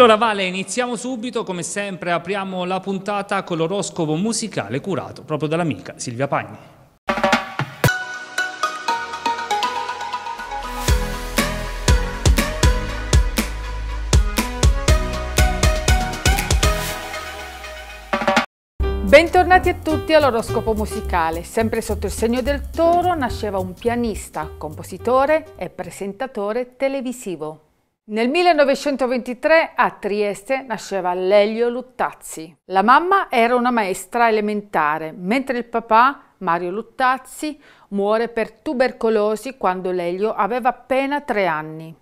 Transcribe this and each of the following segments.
Allora Vale, iniziamo subito, come sempre apriamo la puntata con l'oroscopo musicale curato proprio dall'amica Silvia Pagni. Bentornati a tutti all'oroscopo musicale. Sempre sotto il segno del toro nasceva un pianista, compositore e presentatore televisivo. Nel 1923 a Trieste nasceva Lelio Luttazzi. La mamma era una maestra elementare, mentre il papà, Mario Luttazzi, muore per tubercolosi quando Lelio aveva appena tre anni.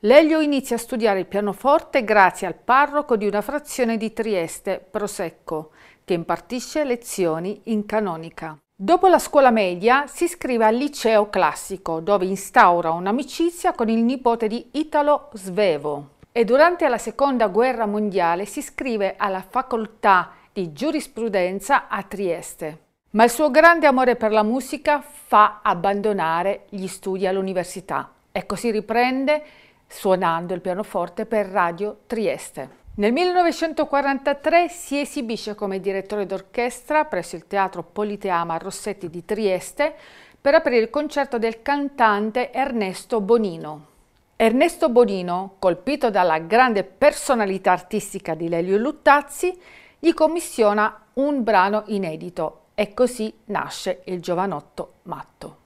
Lelio inizia a studiare il pianoforte grazie al parroco di una frazione di Trieste, Prosecco, che impartisce lezioni in canonica. Dopo la scuola media si iscrive al liceo classico, dove instaura un'amicizia con il nipote di Italo Svevo e durante la Seconda Guerra Mondiale si iscrive alla facoltà di giurisprudenza a Trieste. Ma il suo grande amore per la musica fa abbandonare gli studi all'università e così riprende suonando il pianoforte per Radio Trieste. Nel 1943 si esibisce come direttore d'orchestra presso il Teatro Politeama Rossetti di Trieste per aprire il concerto del cantante Ernesto Bonino. Ernesto Bonino, colpito dalla grande personalità artistica di Lelio Luttazzi, gli commissiona un brano inedito e così nasce il giovanotto matto.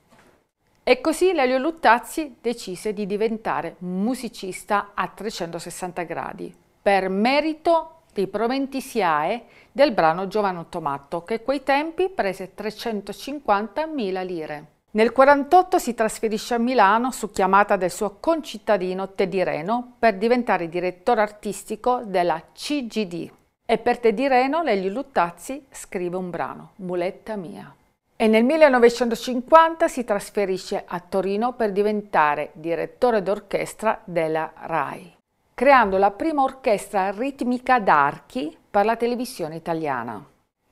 E così Lelio Luttazzi decise di diventare musicista a 360 gradi, per merito dei proventi SIAE del brano Giovanotto Matto, che quei tempi prese 350.000 lire. Nel 1948 si trasferisce a Milano su chiamata del suo concittadino Teddy Reno per diventare direttore artistico della CGD. E per Teddy Reno Lelio Luttazzi scrive un brano, Muletta mia. E nel 1950 si trasferisce a Torino per diventare direttore d'orchestra della RAI creando la prima orchestra ritmica d'archi per la televisione italiana.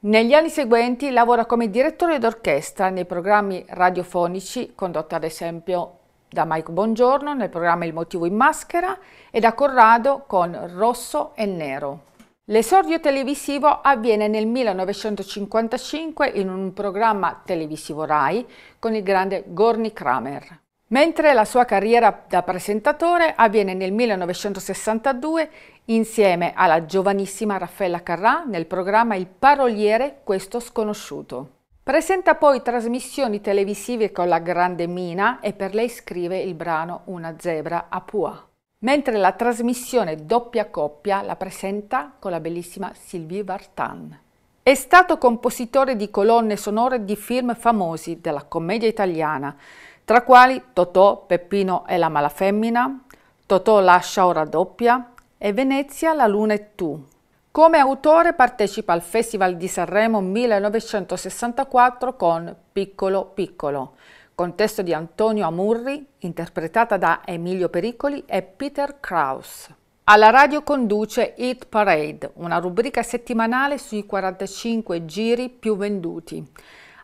Negli anni seguenti lavora come direttore d'orchestra nei programmi radiofonici, condotti ad esempio da Mike Bongiorno nel programma Il motivo in maschera e da Corrado con Rosso e Nero. L'esordio televisivo avviene nel 1955 in un programma televisivo RAI con il grande Gorni Kramer mentre la sua carriera da presentatore avviene nel 1962 insieme alla giovanissima Raffaella Carrà nel programma Il paroliere, questo sconosciuto. Presenta poi trasmissioni televisive con la grande Mina e per lei scrive il brano Una zebra a Pua. Mentre la trasmissione Doppia coppia la presenta con la bellissima Sylvie Vartan. È stato compositore di colonne sonore di film famosi della commedia italiana, tra quali Totò, Peppino e la malafemmina, Totò lascia ora doppia e Venezia, la luna e tu. Come autore partecipa al Festival di Sanremo 1964 con Piccolo Piccolo, con testo di Antonio Amurri, interpretata da Emilio Pericoli e Peter Krauss. Alla radio conduce Hit Parade, una rubrica settimanale sui 45 giri più venduti,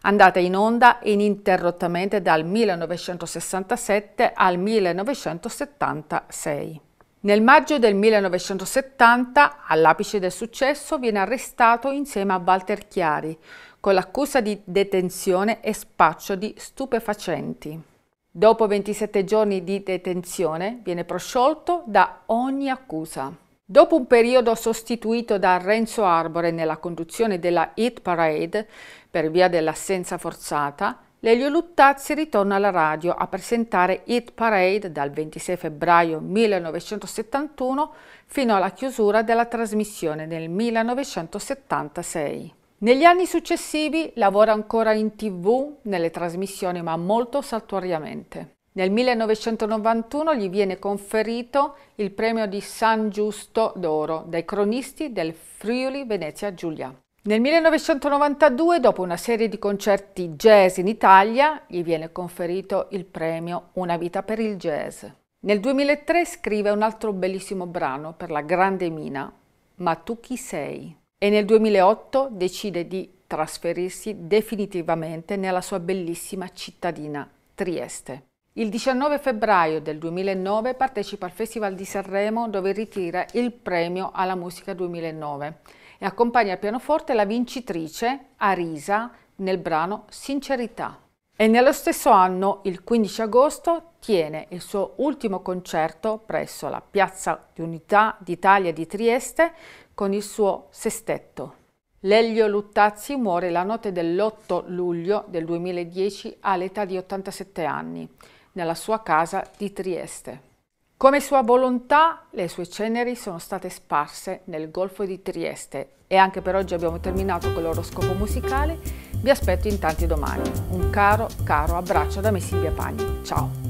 andata in onda ininterrottamente dal 1967 al 1976. Nel maggio del 1970, all'apice del successo, viene arrestato insieme a Walter Chiari con l'accusa di detenzione e spaccio di stupefacenti. Dopo 27 giorni di detenzione viene prosciolto da ogni accusa. Dopo un periodo sostituito da Renzo Arbore nella conduzione della Hit Parade per via dell'assenza forzata, Lelio Luttazzi ritorna alla radio a presentare Hit Parade dal 26 febbraio 1971 fino alla chiusura della trasmissione nel 1976. Negli anni successivi lavora ancora in tv, nelle trasmissioni, ma molto saltuariamente. Nel 1991 gli viene conferito il premio di San Giusto d'Oro dai cronisti del Friuli Venezia Giulia. Nel 1992, dopo una serie di concerti jazz in Italia, gli viene conferito il premio Una vita per il jazz. Nel 2003 scrive un altro bellissimo brano per la Grande Mina, Ma tu chi sei? e nel 2008 decide di trasferirsi definitivamente nella sua bellissima cittadina Trieste. Il 19 febbraio del 2009 partecipa al Festival di Sanremo dove ritira il premio alla musica 2009 e accompagna al pianoforte la vincitrice Arisa nel brano Sincerità. E nello stesso anno, il 15 agosto, tiene il suo ultimo concerto presso la Piazza di Unità d'Italia di Trieste con il suo sestetto. Lelio Luttazzi muore la notte dell'8 luglio del 2010 all'età di 87 anni, nella sua casa di Trieste. Come sua volontà, le sue ceneri sono state sparse nel Golfo di Trieste. E anche per oggi abbiamo terminato con l'oroscopo musicale. Vi aspetto in tanti domani. Un caro, caro abbraccio da Messilvia Pagni. Ciao!